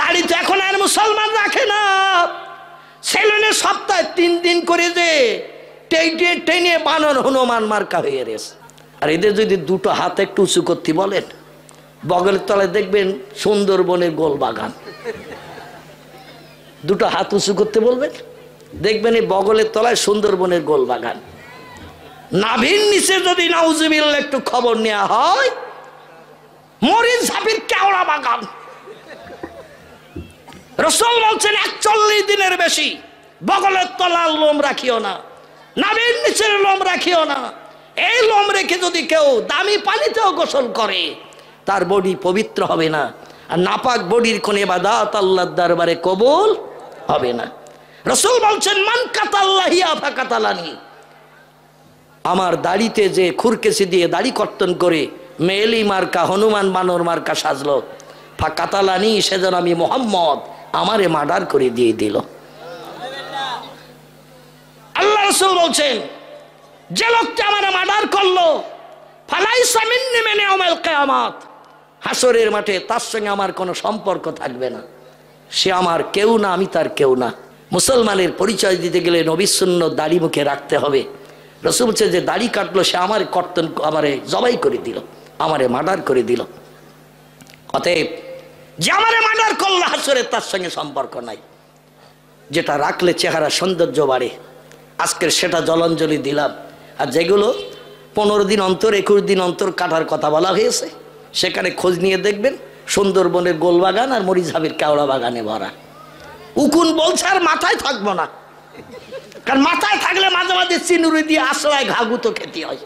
দাড়ি তো এখন আর মুসলমান রাখে না সেলুনে সপ্তাহে তিন দিন করে যে টেটে টেনে বানর হনুমান মার্কা হয়ে গেছে আর এদের যদি দুটো হাত একটু উঁচু করতে বলেন বগলের তলায় দেখবেন সুন্দরবনের গোল বাগান দুটো হাত উঁচু করতে বলবেন দেখবেন এই বগলের তলায় সুন্দরবনের গোল বাগান নাভির নিচে যদি নাউজুবিল্লা একটু খবর নেওয়া হয় মরিন সাপির কেওড়া বাগান রসল বলছেন একচল্লিশ দিনের বেশি বগলের তলার লোম রাখিও না নাবের নিচের লোম রাখিও না এই লোম রেখে যদি কেউ দামি পানিতেও গোসল করে তার বডি পবিত্র হবে না আর নাপাক বডির কোন এবাদাত আল্লাহ দরবারে কবুল হবে না রসুল বলছেন মান কাতাল্লাহিয়া কাতালানি আমার দাড়িতে যে খুরকেসি দিয়ে দাড়ি কর্তন করে মেলি মার্কা হনুমান বানর মার্কা সাজল ফা কাতালানি সে যেন আমি মোহাম্মদ আমারে মার্ডার করে দিয়ে দিল আল্লাহ রসুল বলছেন যে লোকটা আমারে মার্ডার করলো ফালাই মেনে অমেল কেয়ামাত হাসরের মাঠে তার সঙ্গে আমার কোনো সম্পর্ক থাকবে না সে আমার কেউ না আমি তার কেউ না মুসলমানের পরিচয় দিতে গেলে নবিশূন্য দাড়ি মুখে রাখতে হবে রসুল বলছে যে দাড়ি কাটলো সে আমার কর্তন আমারে জবাই করে দিল আমারে মার্ডার করে দিল অতএব যে আমারে কল্লা করলো হাসরে তার সঙ্গে সম্পর্ক নাই যেটা রাখলে চেহারা সৌন্দর্য বাড়ে আজকের সেটা জলঞ্জলি দিলাম আর যেগুলো পনেরো দিন অন্তর একুশ দিন অন্তর কাটার কথা বলা হয়েছে সেখানে খোঁজ নিয়ে দেখবেন সুন্দরবনের গোলবাগান আর মরিঝাবির কেওড়া বাগানে ভরা উকুন বলছে আর মাথায় থাকবো না কারণ মাথায় থাকলে মাঝে মাঝে চিনুরি দিয়ে আশ্রয় ঘাগু তো খেতে হয়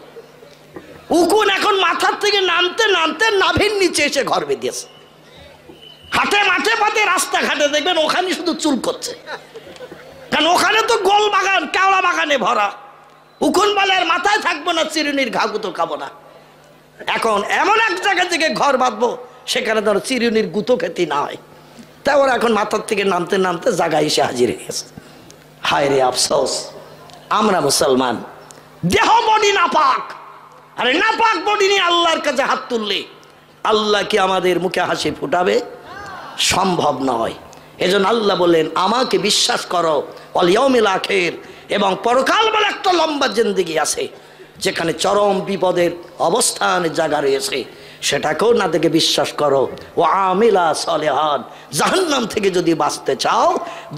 উকুন এখন মাথার থেকে নামতে নামতে নাভের নিচে এসে ঘর বেঁধেছে হাতে মাঠে পাতে রাস্তাঘাটে দেখবেন ওখানে শুধু চুল করছে কারণ ওখানে তো গোল বাগান কেওড়া বাগানে ভরা উকুনবালের মাথায় থাকবো না চিরুনির ঘাগু তো খাবো না এখন এমন এক জায়গা থেকে ঘর বাঁধবো সেখানে ধরো চিরুনির গুতো খেতে না হয় তাই ওরা এখন মাথার থেকে নামতে নামতে জায়গায় এসে হাজির গেছে হায় রে আফসোস আমরা মুসলমান দেহ বডি না পাক আরে না পাক বডি নিয়ে আল্লাহর কাছে হাত তুললে আল্লাহ কি আমাদের মুখে হাসি ফুটাবে সম্ভব নয় এজন আল্লাহ বলেন আমাকে বিশ্বাস করো অলিয়মিল আখের এবং পরকাল বলে একটা লম্বা জিন্দিগি আছে যেখানে চরম বিপদের অবস্থানে জায়গা রয়েছে সেটাকেও না দেখে বিশ্বাস করো ও আমিলা সলেহান জাহান্নাম থেকে যদি বাঁচতে চাও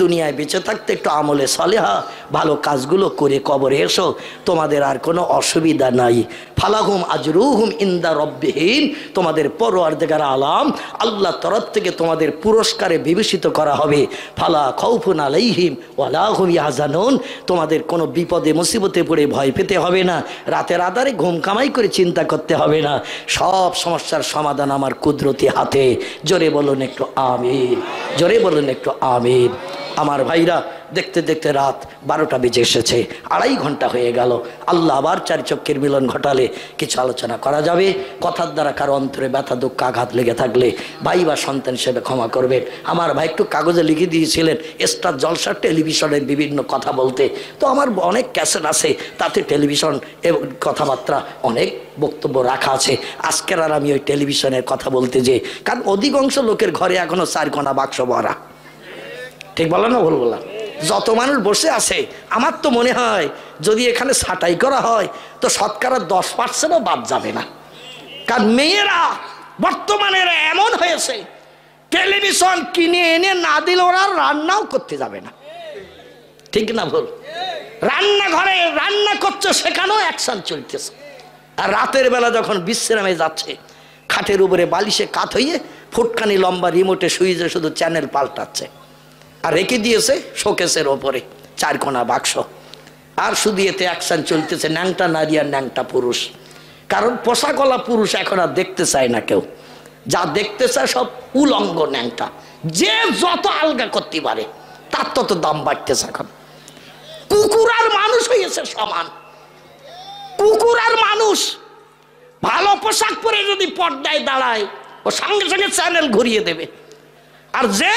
দুনিয়ায় বেঁচে থাকতে একটু আমলে সলেহা ভালো কাজগুলো করে কবরে এসো তোমাদের আর কোনো অসুবিধা নাই ফালাহুম আজরুহুম ইন্দা রব্বিহীন তোমাদের পরোয়ার দেখার আলাম আল্লাহ তরফ থেকে তোমাদের পুরস্কারে বিবেচিত করা হবে ফালা খৌফুন আলাইহিম ওয়ালাহুম ইয়াজানুন তোমাদের কোনো বিপদে মুসিবতে পড়ে ভয় পেতে হবে না রাতের আধারে ঘুম কামাই করে চিন্তা করতে হবে না সব সময় সমস্যার সমাধান আমার কুদরতি হাতে জোরে বলুন একটু আমির জোরে বলুন একটু আমির আমার ভাইরা দেখতে দেখতে রাত বারোটা বেজে এসেছে আড়াই ঘন্টা হয়ে গেল আল্লাহ আবার চারি চক্ষের মিলন ঘটালে কিছু আলোচনা করা যাবে কথার দ্বারা কারো অন্তরে ব্যথা দুঃখ আঘাত লেগে থাকলে ভাই বা সন্তান হিসেবে ক্ষমা করবেন আমার ভাই একটু কাগজে লিখে দিয়েছিলেন স্টার জলসা টেলিভিশনের বিভিন্ন কথা বলতে তো আমার অনেক ক্যাসেট আছে তাতে টেলিভিশন এবং কথাবার্তা অনেক বক্তব্য রাখা আছে আজকের আর আমি ওই টেলিভিশনের কথা বলতে যে কারণ অধিকাংশ লোকের ঘরে এখনও কণা বাক্স ভরা ঠিক বলো না ভুল বললাম যত মানুষ বসে আছে আমার তো মনে হয় যদি এখানে ছাটাই করা হয় তো শতকরা দশ পার্সেন্টও বাদ যাবে না কারণ মেয়েরা বর্তমানে এমন হয়েছে টেলিভিশন কিনে এনে না দিলে ওরা রান্নাও করতে যাবে না ঠিক না ভুল রান্নাঘরে রান্না করছে সেখানেও অ্যাকশন চলতেছে আর রাতের বেলা যখন বিশ্রামে যাচ্ছে খাটের উপরে বালিশে কাত হইয়ে ফুটকানি লম্বা রিমোটে শুয়ে শুধু চ্যানেল পাল্টাচ্ছে আর রেখে দিয়েছে শোকেসের ওপরে চার কোনা বাক্স আর শুধু এতে অ্যাকশান চলতেছে ন্যাংটা নারী আর ন্যাংটা পুরুষ কারণ পোশাকলা পুরুষ এখন আর দেখতে চায় না কেউ যা দেখতে চায় সব উলঙ্গ ন্যাংটা যে যত আলগা করতে পারে তার তত দাম বাড়তেছে এখন কুকুর আর মানুষ হয়েছে সমান কুকুর আর মানুষ ভালো পোশাক পরে যদি পর্দায় দাঁড়ায় ও সঙ্গে সঙ্গে চ্যানেল ঘুরিয়ে দেবে আর যে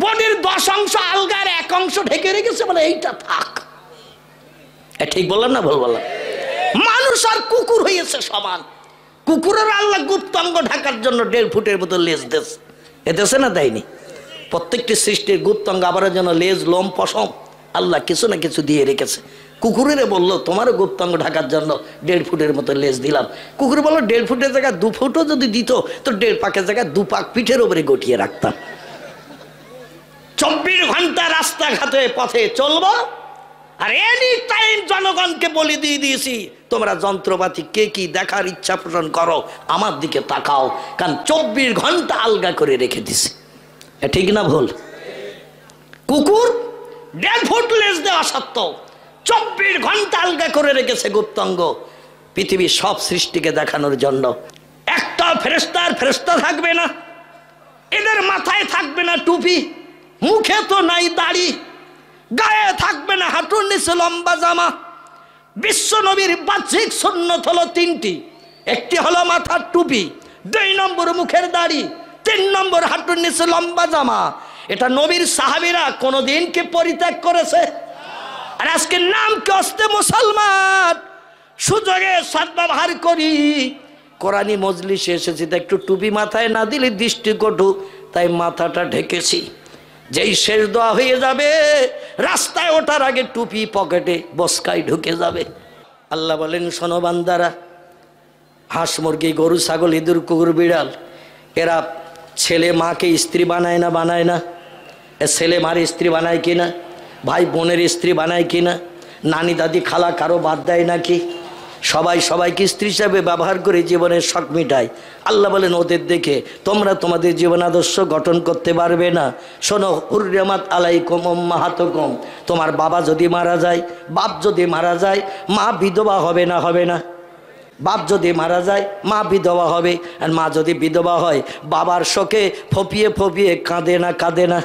বডির দশ অংশ আলগার এক অংশ ঢেকে রেখেছে বলে এইটা থাক ঠিক বললাম না ভুল বললাম মানুষ আর কুকুর হয়েছে সমান কুকুরের আল্লাহ অঙ্গ ঢাকার জন্য দেড় ফুটের মতো লেজ দেশ এ দেশে না দেয়নি প্রত্যেকটি সৃষ্টির অঙ্গ আবার জন্য লেজ লোম পশম আল্লাহ কিছু না কিছু দিয়ে রেখেছে কুকুরেরে বললো গুপ্ত অঙ্গ ঢাকার জন্য দেড় ফুটের মতো লেজ দিলাম কুকুর বললো দেড় ফুটের জায়গায় দু ফুটও যদি দিত তো দেড় পাকের জায়গায় দু পাক পিঠের ওপরে গটিয়ে রাখতাম চব্বিশ ঘন্টা রাস্তাঘাটে পথে চলব আর এনি টাইম জনগণকে বলি দিয়ে দিয়েছি তোমরা যন্ত্রপাতি কে কি দেখার ইচ্ছা পোষণ করো আমার দিকে তাকাও কারণ চব্বিশ ঘন্টা আলগা করে রেখে দিছে ঠিক না ভুল কুকুর দেড় ফুট লেজ দেওয়া সত্ত্বেও চব্বিশ ঘন্টা আলগা করে রেখেছে গুপ্তঙ্গ পৃথিবীর সব সৃষ্টিকে দেখানোর জন্য একটা ফেরেস্তার ফেরেস্তা থাকবে না এদের মাথায় থাকবে না টুপি মুখে তো নাই দাড়ি গায়ে থাকবে না হাঁটুর নিচে লম্বা জামা বিশ্ব নবীর বাহ্যিক সুন্নত হলো তিনটি একটি হলো মাথার টুপি দুই নম্বর মুখের দাড়ি তিন নম্বর হাঁটুর নিচে লম্বা জামা এটা নবীর সাহাবিরা কোনোদিন কি পরিত্যাগ করেছে আর আজকে নাম কে অস্তে মুসলমান সুযোগে সদ্ব্যবহার করি কোরআনী মজলিসে এসেছি তা একটু টুপি মাথায় না দিলে দৃষ্টি কটু তাই মাথাটা ঢেকেছি যেই শেষ দোয়া হয়ে যাবে রাস্তায় ওঠার আগে টুপি পকেটে বসকায় ঢুকে যাবে আল্লাহ বলেন সনবান্দারা হাঁস মুরগি গরু ছাগল ইঁদুর কুকুর বিড়াল এরা ছেলে মাকে স্ত্রী বানায় না বানায় না ছেলে মার স্ত্রী বানায় কিনা ভাই বোনের স্ত্রী বানায় কিনা নানি দাদি খালা কারো বাদ দেয় নাকি সবাই সবাইকে স্ত্রী হিসাবে ব্যবহার করে জীবনের শখ মিটায় আল্লাহ বলেন ওদের দেখে তোমরা তোমাদের জীবন আদর্শ গঠন করতে পারবে না শোনো হুরমাত আলাই কম কম তোমার বাবা যদি মারা যায় বাপ যদি মারা যায় মা বিধবা হবে না হবে না বাপ যদি মারা যায় মা বিধবা হবে আর মা যদি বিধবা হয় বাবার শোকে ফপিয়ে ফপিয়ে কাঁদে না কাঁদে না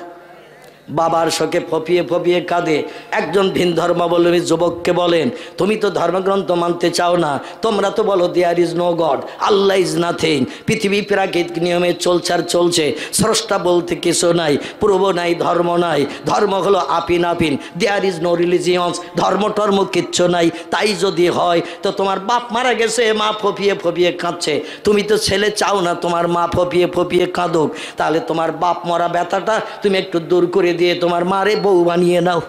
বাবার শোকে ফপিয়ে ফপিয়ে কাঁদে একজন ভিন ধর্মাবলম্বী যুবককে বলেন তুমি তো ধর্মগ্রন্থ মানতে চাও না তোমরা তো বলো there is no god Allah is nothing পৃথিবী প্রাকৃতিক নিয়মে চলছে আর চলছে স্রষ্টা বলতে কিছু নাই পূর্ব নাই ধর্ম নাই ধর্ম হলো আপিন আপিন দেয়ার ইজ নো রিলিজিয়ন্স ধর্ম টর্ম কিচ্ছু নাই তাই যদি হয় তো তোমার বাপ মারা গেছে মা ফপিয়ে ফপিয়ে কাঁদছে তুমি তো ছেলে চাও না তোমার মা ফপিয়ে ফপিয়ে কাঁদুক তাহলে তোমার বাপ মরা ব্যথাটা তুমি একটু দূর করে দিয়ে তোমার মারে বউ বানিয়ে নাও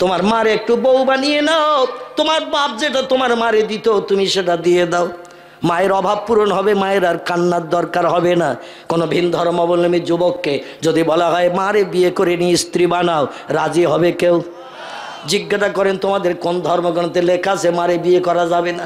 তোমার মার একটু বউ বানিয়ে নাও তোমার বাপ যেটা তোমার মারে দিত তুমি সেটা দিয়ে দাও মায়ের অভাব পূরণ হবে মায়ের আর কান্নার দরকার হবে না কোনো ভিন ধর্মাবলম্বী যুবককে যদি বলা হয় মারে বিয়ে করে নিয়ে স্ত্রী বানাও রাজি হবে কেউ জিজ্ঞাসা করেন তোমাদের কোন ধর্মগ্রন্থে লেখা আছে মারে বিয়ে করা যাবে না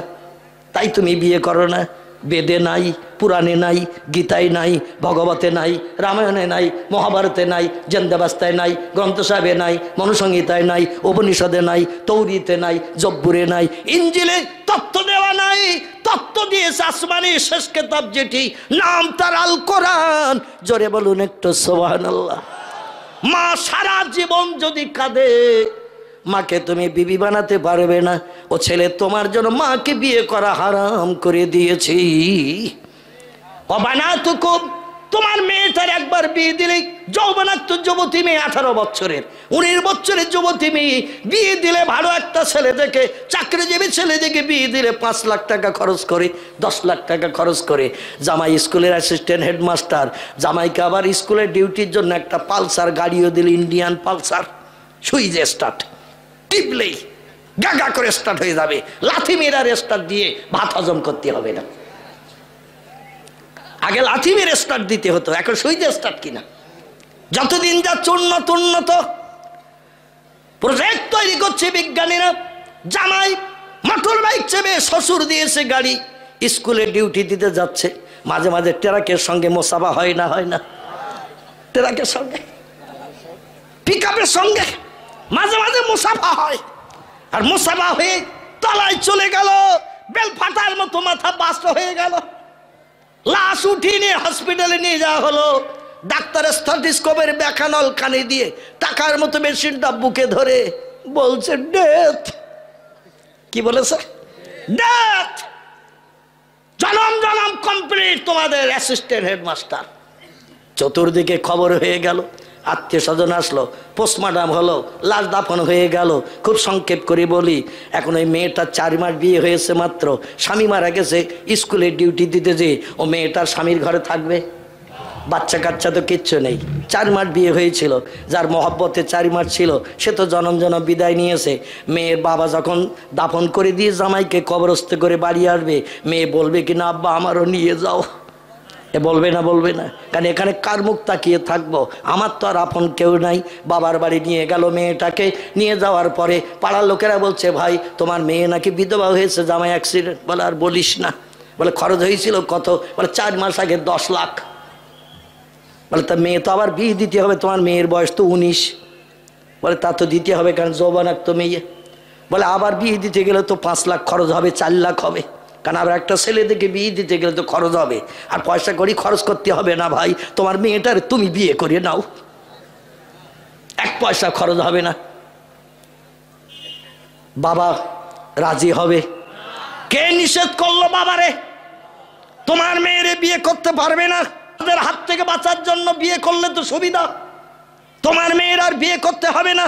তাই তুমি বিয়ে করো না বেদে নাই পুরাণে নাই গীতায় নাই ভগবতে নাই রামায়ণে নাই মহাভারতে নাই জেন্দাবাস্তায় নাই গ্রন্থ সাহেবে নাই মনুসংহিতায় নাই উপনিষদে নাই তৌরিতে নাই জব্বুরে নাই ইঞ্জিলে তত্ত্ব দেওয়া নাই তত্ত্ব দিয়ে আসমানি শেষ কেতাব যেটি নাম তার আল কোরআন জোরে বলুন একটু সোহান আল্লাহ মা সারা জীবন যদি কাঁদে মাকে তুমি বিবি বানাতে পারবে না ও ছেলে তোমার জন্য মাকে বিয়ে করা হারাম করে দিয়েছি তোমার মেয়েটার একবার বিয়ে দিলে যৌবনাক্ত যুবতী মেয়ে আঠারো বছরের উনিশ বছরের যুবতী মেয়ে বিয়ে দিলে ভালো একটা ছেলে থেকে চাকরিজীবী ছেলে দেখে বিয়ে দিলে পাঁচ লাখ টাকা খরচ করে দশ লাখ টাকা খরচ করে জামাই স্কুলের অ্যাসিস্ট্যান্ট হেডমাস্টার জামাইকে আবার স্কুলের ডিউটির জন্য একটা পালসার গাড়িও দিল ইন্ডিয়ান পালসার সুইজ স্টার্ট টিপলেই গা করে স্টার্ট হয়ে যাবে লাথি মেরা স্টার্ট দিয়ে ভাত হজম করতে হবে না আগে লাথি মেরে স্টার্ট দিতে হতো এখন সুইজে স্টার্ট কিনা যতদিন যা চূর্ণ চূর্ণ তো প্রজেক্ট তৈরি করছে বিজ্ঞানীরা জামাই মোটর বাইক চেপে শ্বশুর দিয়েছে গাড়ি স্কুলে ডিউটি দিতে যাচ্ছে মাঝে মাঝে ট্রাকের সঙ্গে মোশাবা হয় না হয় না ট্রাকের সঙ্গে পিক সঙ্গে মাঝে মাঝে মোসাফা হয় আর মুসাফা হয়ে তলায় চলে গেল বেলফাটার মতো মাথা বাস্ট হয়ে গেল লাশ উঠিয়ে নিয়ে হসপিটালে নিয়ে যাওয়া হলো ডাক্তার স্থটিস্কোপের ব্যাখানল কানে দিয়ে টাকার মতো মেশিনটা বুকে ধরে বলছে ডেথ কি বলেছে ডেথ জনম জনম কমপ্লিট তোমাদের অ্যাসিস্ট্যান্ট হেডমাস্টার চতুর্দিকে খবর হয়ে গেল আত্মীয় স্বজন আসলো পোস্টমার্টাম হলো লাশ দাফন হয়ে গেল খুব সংক্ষেপ করে বলি এখন ওই মেয়েটার চার মাস বিয়ে হয়েছে মাত্র স্বামী মারা গেছে স্কুলে ডিউটি দিতে যে ও মেয়েটার স্বামীর ঘরে থাকবে বাচ্চা কাচ্চা তো কিচ্ছু নেই চার মাস বিয়ে হয়েছিল যার মহব্বতে চার মাস ছিল সে তো জনম জনম বিদায় নিয়েছে মেয়ের বাবা যখন দাফন করে দিয়ে জামাইকে কবরস্থ করে বাড়ি আসবে মেয়ে বলবে কি না আব্বা আমারও নিয়ে যাও এ বলবে না বলবে না কারণ এখানে কার মুখ তাকিয়ে থাকবো আমার তো আর আপন কেউ নাই বাবার বাড়ি নিয়ে গেল মেয়েটাকে নিয়ে যাওয়ার পরে পাড়ার লোকেরা বলছে ভাই তোমার মেয়ে নাকি বিধবা হয়েছে জামাই অ্যাক্সিডেন্ট বলে আর বলিস না বলে খরচ হয়েছিল কত বলে চার মাস আগে দশ লাখ বলে তা মেয়ে তো আবার বিয়ে দিতে হবে তোমার মেয়ের বয়স তো উনিশ বলে তা তো দিতে হবে কারণ যৌবনাক্ত মেয়ে বলে আবার বিয়ে দিতে গেলে তো পাঁচ লাখ খরচ হবে চার লাখ হবে কারণ আবার একটা ছেলে থেকে বিয়ে দিতে গেলে তো খরচ হবে আর পয়সা করি খরচ করতে হবে না ভাই তোমার মেয়েটার তুমি বিয়ে করে নাও এক পয়সা খরচ হবে না বাবা রাজি হবে কে নিষেধ করলো বাবারে তোমার মেয়েরে বিয়ে করতে পারবে না তাদের হাত থেকে বাঁচার জন্য বিয়ে করলে তো সুবিধা তোমার মেয়ের আর বিয়ে করতে হবে না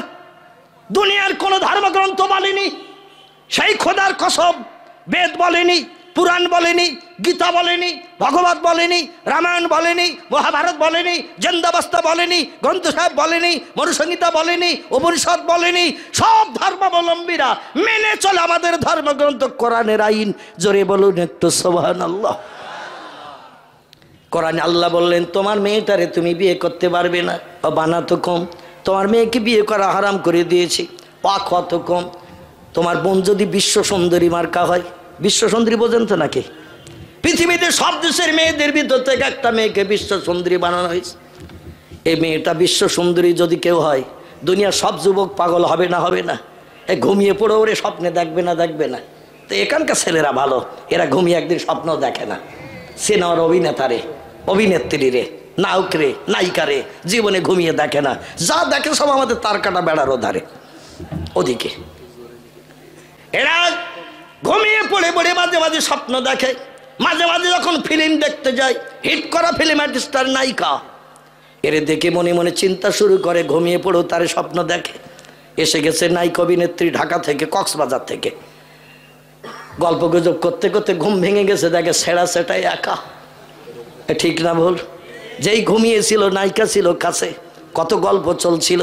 দুনিয়ার কোনো ধর্মগ্রন্থ বলেনি সেই খোদার কসব বেদ বলেনি পুরাণ বলেনি গীতা বলেনি ভগবত বলেনি রামায়ণ বলেনি মহাভারত বলেনি জেন্দাবস্থা বলেনি গ্রন্থ সাহেব বলেনি মনুসংহিতা বলেনি উপনিষদ বলেনি সব ধর্মাবলম্বীরা মেনে চলে আমাদের ধর্মগ্রন্থ কোরআনের আইন জোরে বলুন একটু সোহান আল্লাহ কোরআন আল্লাহ বললেন তোমার মেয়েটারে তুমি বিয়ে করতে পারবে না বানাতো কম তোমার মেয়েকে বিয়ে করা হারাম করে দিয়েছি পাখ অত কম তোমার বোন যদি বিশ্ব সুন্দরী মার্কা হয় বিশ্ব সুন্দরী বোঝেন তো নাকি পৃথিবীতে সব দেশের মেয়েদের ভিতর থেকে একটা মেয়েকে বিশ্ব সুন্দরী বানানো হয়েছে এই মেয়েটা বিশ্ব সুন্দরী যদি কেউ হয় দুনিয়ার সব যুবক পাগল হবে না হবে না এ ঘুমিয়ে পড়ে ওরে স্বপ্নে দেখবে না দেখবে না তো এখানকার ছেলেরা ভালো এরা ঘুমিয়ে একদিন স্বপ্ন দেখে না সিনেমার অভিনেতারে রে নায়িকা রে জীবনে ঘুমিয়ে দেখে না যা দেখে সব আমাদের তার কাটা বেড়ার ধারে ওদিকে এরা ঘুমিয়ে পড়ে পড়ে মাঝে মাঝে স্বপ্ন দেখে মাঝে মাঝে যখন ফিল্ম দেখতে যায় হিট করা ফিল্ম আর্টিস্টার নায়িকা এর দেখে মনে মনে চিন্তা শুরু করে ঘুমিয়ে পড়েও তার স্বপ্ন দেখে এসে গেছে নায়িক অভিনেত্রী ঢাকা থেকে কক্সবাজার থেকে গল্প গুজব করতে করতে ঘুম ভেঙে গেছে দেখে সেরা সেটাই একা ঠিক না ভুল যেই ঘুমিয়েছিল নায়িকা ছিল কাছে কত গল্প চলছিল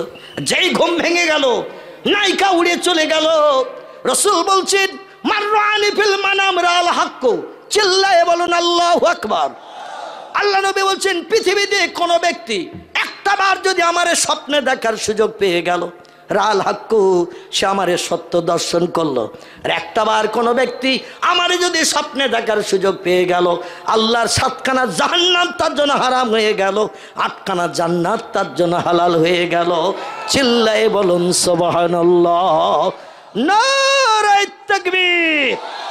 যেই ঘুম ভেঙে গেল নায়িকা উড়ে চলে গেল রসুল বলছেন মাররানি ফিল চিল্লায় বলুন আল্লাহ আল্লাহ নবী বলছেন পৃথিবীতে কোনো ব্যক্তি একটাবার যদি আমার স্বপ্নে দেখার সুযোগ পেয়ে গেল রাল সে আমারে সত্য দর্শন করলো আর একটাবার কোনো ব্যক্তি আমারে যদি স্বপ্নে দেখার সুযোগ পেয়ে গেল আল্লাহর সাতখানা জাহান্নাম তার জন্য হারাম হয়ে গেল আটখানা জান্নাত তার জন্য হালাল হয়ে গেল চিল্লায় বলুন সোবাহান্লাহ নারায় তাকবীর